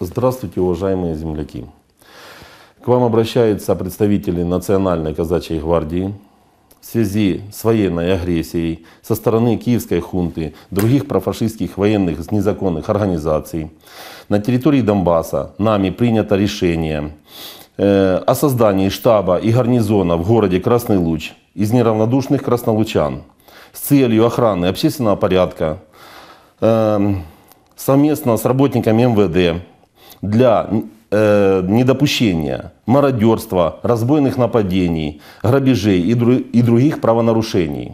Здравствуйте, уважаемые земляки! К вам обращаются представители Национальной казачьей гвардии в связи с военной агрессией со стороны киевской хунты, других профашистских военных незаконных организаций. На территории Донбасса нами принято решение э, о создании штаба и гарнизона в городе Красный Луч из неравнодушных краснолучан с целью охраны общественного порядка эм, совместно с работниками МВД, для э, недопущения мародерства, разбойных нападений, грабежей и, дру, и других правонарушений.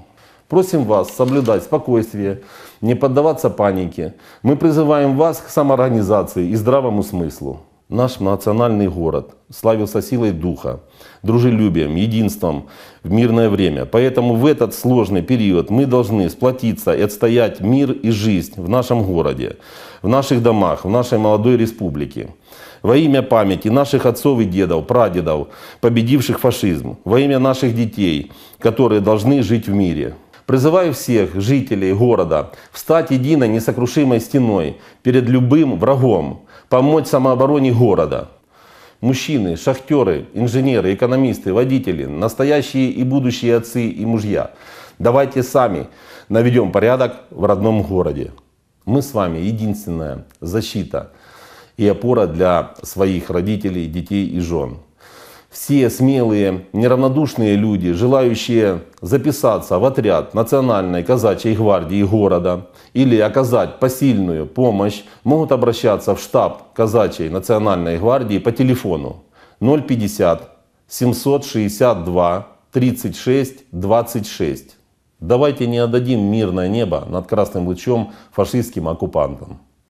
Просим вас соблюдать спокойствие, не поддаваться панике. Мы призываем вас к самоорганизации и здравому смыслу. Наш национальный город славился силой духа, дружелюбием, единством в мирное время. Поэтому в этот сложный период мы должны сплотиться и отстоять мир и жизнь в нашем городе, в наших домах, в нашей молодой республике. Во имя памяти наших отцов и дедов, прадедов, победивших фашизм. Во имя наших детей, которые должны жить в мире. Призываю всех жителей города встать единой несокрушимой стеной перед любым врагом, помочь самообороне города. Мужчины, шахтеры, инженеры, экономисты, водители, настоящие и будущие отцы и мужья. Давайте сами наведем порядок в родном городе. Мы с вами единственная защита и опора для своих родителей, детей и жен все смелые, неравнодушные люди, желающие записаться в отряд Национальной казачьей гвардии города или оказать посильную помощь, могут обращаться в штаб казачьей Национальной гвардии по телефону 050 762 36 26. Давайте не отдадим мирное небо над Красным Лучом фашистским оккупантам.